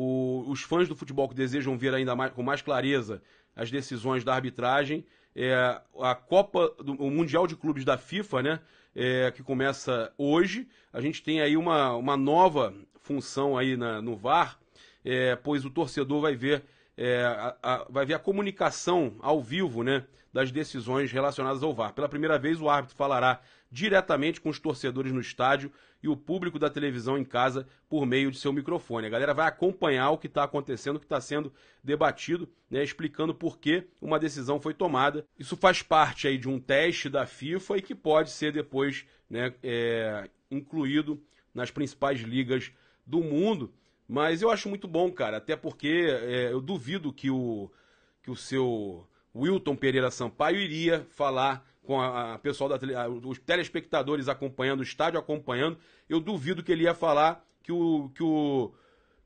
o, os fãs do futebol que desejam ver ainda mais, com mais clareza as decisões da arbitragem. É, a Copa, do, o Mundial de Clubes da FIFA, né? É, que começa hoje. A gente tem aí uma, uma nova função aí na, no VAR, é, pois o torcedor vai ver é, a, a, vai ver a comunicação ao vivo né, das decisões relacionadas ao VAR. Pela primeira vez, o árbitro falará diretamente com os torcedores no estádio e o público da televisão em casa por meio de seu microfone. A galera vai acompanhar o que está acontecendo, o que está sendo debatido, né, explicando por que uma decisão foi tomada. Isso faz parte aí de um teste da FIFA e que pode ser depois né, é, incluído nas principais ligas do mundo. Mas eu acho muito bom, cara, até porque é, eu duvido que o, que o seu Wilton Pereira Sampaio iria falar com a, a pessoal, da, a, os telespectadores acompanhando, o estádio acompanhando. Eu duvido que ele ia falar que o, que o,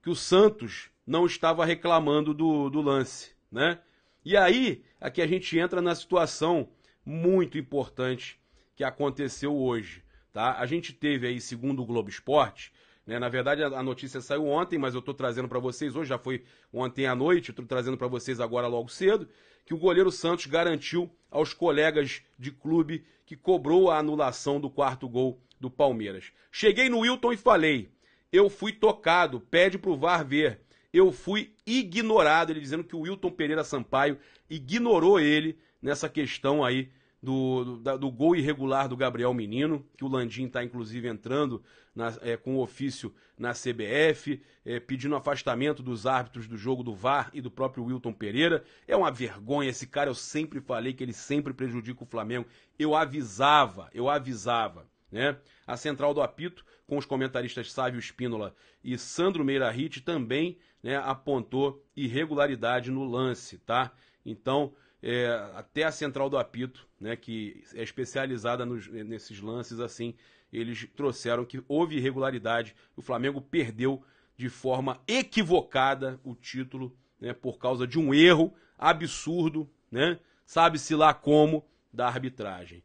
que o Santos não estava reclamando do, do lance, né? E aí, aqui é a gente entra na situação muito importante que aconteceu hoje, tá? A gente teve aí, segundo o Globo Esporte, né? Na verdade, a notícia saiu ontem, mas eu estou trazendo para vocês hoje, já foi ontem à noite, estou trazendo para vocês agora logo cedo, que o goleiro Santos garantiu aos colegas de clube que cobrou a anulação do quarto gol do Palmeiras. Cheguei no Wilton e falei: eu fui tocado, pede o VAR ver. Eu fui ignorado, ele dizendo que o Wilton Pereira Sampaio ignorou ele nessa questão aí do, do, do, gol irregular do Gabriel Menino, que o Landim está inclusive entrando na, é, com ofício na CBF, é, pedindo afastamento dos árbitros do jogo do VAR e do próprio Wilton Pereira. É uma vergonha, esse cara eu sempre falei que ele sempre prejudica o Flamengo. Eu avisava, eu avisava. Né? A central do apito, com os comentaristas Sávio Espínola e Sandro Meira Ritt, também né, apontou irregularidade no lance, tá? Então, é, até a central do apito, né, que é especializada nos, né, nesses lances assim, eles trouxeram que houve irregularidade, o Flamengo perdeu de forma equivocada o título, né, por causa de um erro absurdo, né, sabe-se lá como, da arbitragem.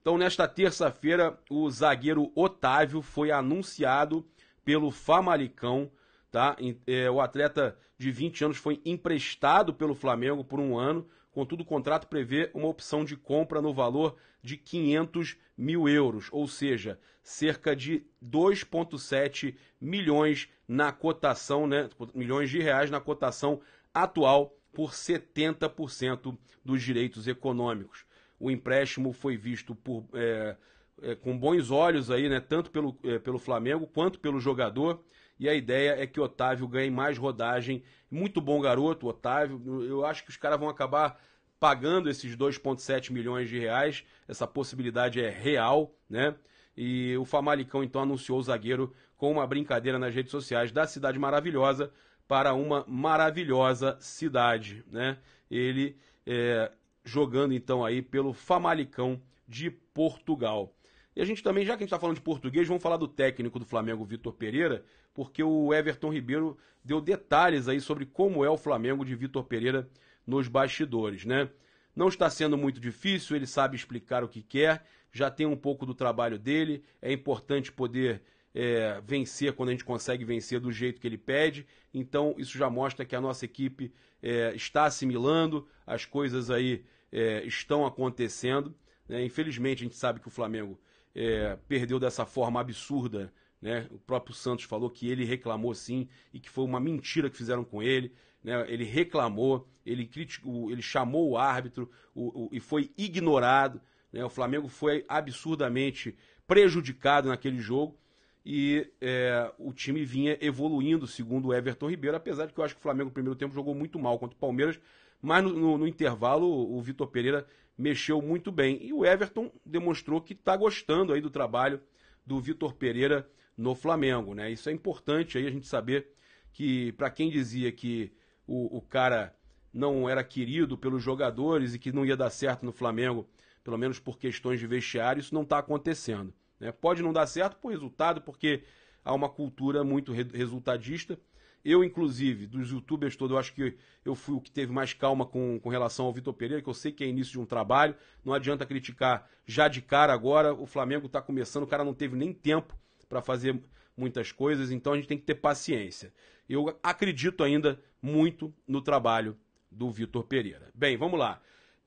Então, nesta terça-feira, o zagueiro Otávio foi anunciado pelo Famalicão, tá? É, o atleta de 20 anos foi emprestado pelo Flamengo por um ano, Contudo, o contrato prevê uma opção de compra no valor de 500 mil euros, ou seja, cerca de 2,7 milhões na cotação, né, milhões de reais na cotação atual por 70% dos direitos econômicos. O empréstimo foi visto por, é, é, com bons olhos aí, né, tanto pelo, é, pelo Flamengo quanto pelo jogador. E a ideia é que o Otávio ganhe mais rodagem. Muito bom garoto, Otávio. Eu acho que os caras vão acabar pagando esses 2,7 milhões de reais. Essa possibilidade é real, né? E o Famalicão então anunciou o zagueiro com uma brincadeira nas redes sociais da Cidade Maravilhosa para uma maravilhosa cidade, né? Ele é, jogando então aí pelo Famalicão de Portugal. E a gente também, já que a gente está falando de português, vamos falar do técnico do Flamengo, Vitor Pereira, porque o Everton Ribeiro deu detalhes aí sobre como é o Flamengo de Vitor Pereira nos bastidores, né? Não está sendo muito difícil, ele sabe explicar o que quer, já tem um pouco do trabalho dele, é importante poder é, vencer quando a gente consegue vencer do jeito que ele pede. Então, isso já mostra que a nossa equipe é, está assimilando, as coisas aí é, estão acontecendo. Né? Infelizmente, a gente sabe que o Flamengo é, perdeu dessa forma absurda né? O próprio Santos falou que ele reclamou sim e que foi uma mentira que fizeram com ele. Né? Ele reclamou, ele criticou, ele chamou o árbitro o, o, e foi ignorado. Né? O Flamengo foi absurdamente prejudicado naquele jogo e é, o time vinha evoluindo, segundo o Everton Ribeiro, apesar de que eu acho que o Flamengo no primeiro tempo jogou muito mal contra o Palmeiras, mas no, no, no intervalo o, o Vitor Pereira mexeu muito bem. E o Everton demonstrou que está gostando aí do trabalho do Vitor Pereira no Flamengo, né? Isso é importante aí a gente saber que para quem dizia que o, o, cara não era querido pelos jogadores e que não ia dar certo no Flamengo, pelo menos por questões de vestiário, isso não está acontecendo. Né? Pode não dar certo por resultado, porque há uma cultura muito re resultadista. Eu, inclusive, dos youtubers todos, eu acho que eu fui o que teve mais calma com, com relação ao Vitor Pereira, que eu sei que é início de um trabalho, não adianta criticar já de cara agora, o Flamengo está começando, o cara não teve nem tempo para fazer muitas coisas, então a gente tem que ter paciência. Eu acredito ainda muito no trabalho do Vitor Pereira. Bem, vamos lá.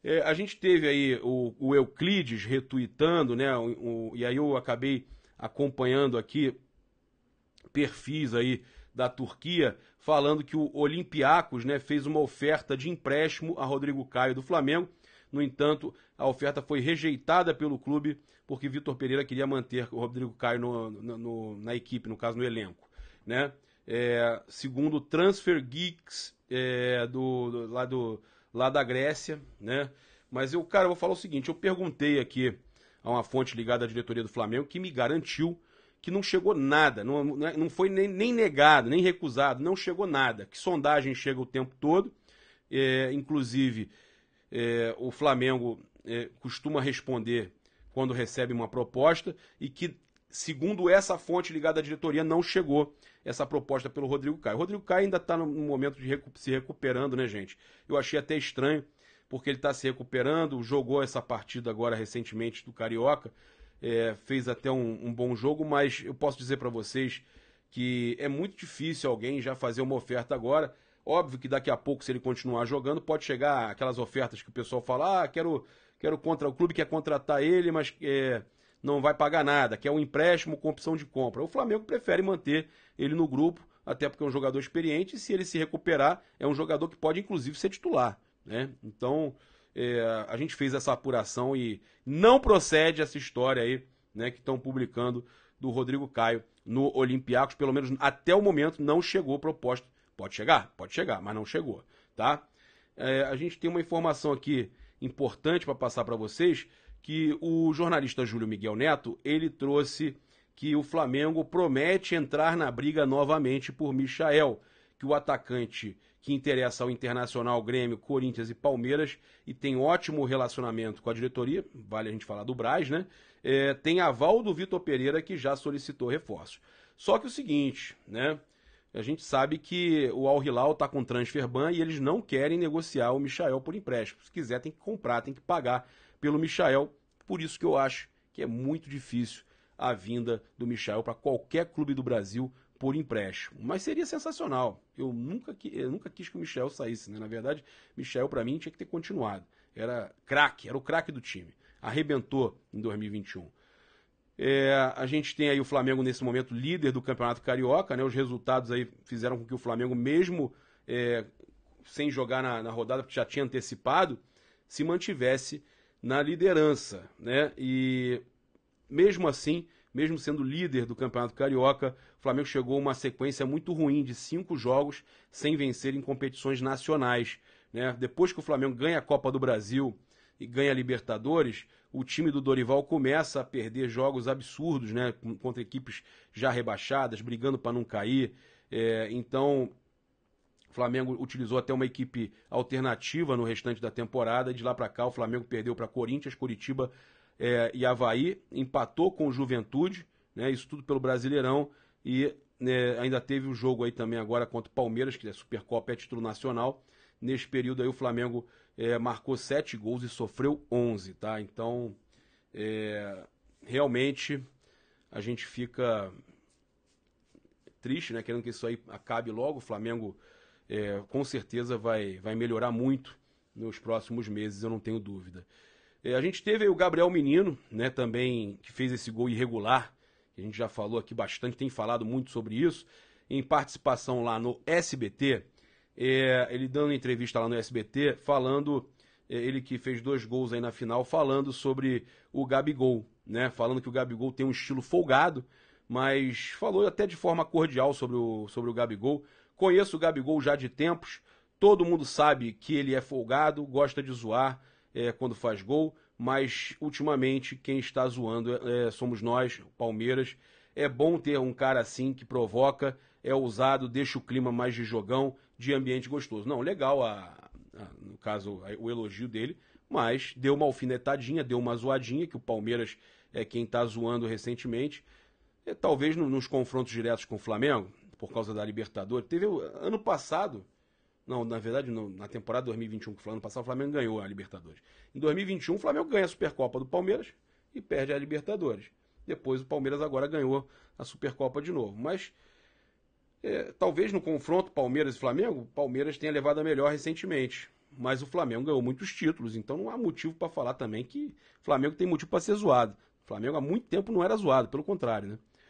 É, a gente teve aí o, o Euclides retuitando, né? O, o, e aí eu acabei acompanhando aqui perfis aí da Turquia falando que o Olympiacos né, fez uma oferta de empréstimo a Rodrigo Caio do Flamengo no entanto, a oferta foi rejeitada pelo clube porque Vitor Pereira queria manter o Rodrigo Caio no, no, no, na equipe, no caso no elenco. Né? É, segundo Transfer Geeks é, do, do, lá, do, lá da Grécia. Né? Mas eu, cara, eu vou falar o seguinte: eu perguntei aqui a uma fonte ligada à diretoria do Flamengo que me garantiu que não chegou nada, não, não foi nem, nem, negado, nem recusado, não chegou nada. Que sondagem chega o tempo todo, é, inclusive é, o Flamengo é, costuma responder quando recebe uma proposta e que, segundo essa fonte ligada à diretoria, não chegou essa proposta pelo Rodrigo Caio. O Rodrigo Caio ainda está no momento de recu se recuperando, né, gente? Eu achei até estranho, porque ele está se recuperando, jogou essa partida agora recentemente do Carioca, é, fez até um, um bom jogo, mas eu posso dizer para vocês que é muito difícil alguém já fazer uma oferta agora Óbvio que daqui a pouco, se ele continuar jogando, pode chegar aquelas ofertas que o pessoal fala: ah, quero, quero contra o clube quer contratar ele, mas é, não vai pagar nada, que é um empréstimo com opção de compra. O Flamengo prefere manter ele no grupo, até porque é um jogador experiente, e se ele se recuperar, é um jogador que pode, inclusive, ser titular. Né? Então, é, a gente fez essa apuração e não procede essa história aí, né, que estão publicando do Rodrigo Caio no Olympiacos, pelo menos até o momento não chegou proposta Pode chegar? Pode chegar, mas não chegou, tá? É, a gente tem uma informação aqui importante para passar para vocês, que o jornalista Júlio Miguel Neto, ele trouxe que o Flamengo promete entrar na briga novamente por Michael, que o atacante que interessa ao Internacional, Grêmio, Corinthians e Palmeiras e tem ótimo relacionamento com a diretoria, vale a gente falar do Braz, né? É, tem aval do Vitor Pereira que já solicitou reforços. Só que o seguinte, né? A gente sabe que o Al Hilal está com transfer ban e eles não querem negociar o Michael por empréstimo. Se quiser, tem que comprar, tem que pagar pelo Michael. Por isso que eu acho que é muito difícil a vinda do Michael para qualquer clube do Brasil por empréstimo. Mas seria sensacional. Eu nunca, eu nunca quis que o Michel saísse. Né? Na verdade, Michel, para mim, tinha que ter continuado. Era craque, era o craque do time. Arrebentou em 2021. É, a gente tem aí o Flamengo nesse momento líder do Campeonato Carioca, né? Os resultados aí fizeram com que o Flamengo, mesmo é, sem jogar na, na, rodada, porque já tinha antecipado, se mantivesse na liderança, né? E mesmo assim, mesmo sendo líder do Campeonato Carioca, o Flamengo chegou a uma sequência muito ruim de cinco jogos sem vencer em competições nacionais. Né? Depois que o Flamengo ganha a Copa do Brasil e ganha Libertadores, o time do Dorival começa a perder jogos absurdos, né? Contra equipes já rebaixadas, brigando para não cair. É, então, o Flamengo utilizou até uma equipe alternativa no restante da temporada. De lá para cá, o Flamengo perdeu para Corinthians, Curitiba é, e Havaí, empatou com o Juventude, né? Isso tudo pelo Brasileirão e é, ainda teve o jogo aí também agora contra o Palmeiras, que é Supercopa, é título nacional. Nesse período aí o Flamengo é, marcou sete gols e sofreu 11, tá? Então, é, realmente, a gente fica triste, né? Querendo que isso aí acabe logo. O Flamengo, é, com certeza, vai, vai melhorar muito nos próximos meses, eu não tenho dúvida. É, a gente teve o Gabriel Menino, né? Também, que fez esse gol irregular. A gente já falou aqui bastante, tem falado muito sobre isso. Em participação lá no SBT, é, ele dando entrevista lá no SBT, falando, é, ele que fez dois gols aí na final, falando sobre o Gabigol, né? Falando que o Gabigol tem um estilo folgado, mas falou até de forma cordial sobre o, sobre o Gabigol. Conheço o Gabigol já de tempos, todo mundo sabe que ele é folgado, gosta de zoar é, quando faz gol, mas ultimamente quem está zoando é, é somos nós, Palmeiras. É bom ter um cara assim que provoca, é ousado, deixa o clima mais de jogão de ambiente gostoso. Não, legal, a, a no caso, a, o elogio dele, mas deu uma alfinetadinha, deu uma zoadinha, que o Palmeiras é quem está zoando recentemente. talvez no, nos confrontos diretos com o Flamengo, por causa da Libertadores. Teve ano passado, não, na verdade, não, na temporada 2021 que o Flamengo passado, o Flamengo ganhou a Libertadores. Em 2021, o Flamengo ganha a Supercopa do Palmeiras e perde a Libertadores. Depois o Palmeiras agora ganhou a Supercopa de novo. Mas é, talvez no confronto Palmeiras e Flamengo, Palmeiras tenha levado a melhor recentemente. Mas o Flamengo ganhou muitos títulos, então não há motivo para falar também que Flamengo tem motivo para ser zoado. O Flamengo há muito tempo não era zoado, pelo contrário, né?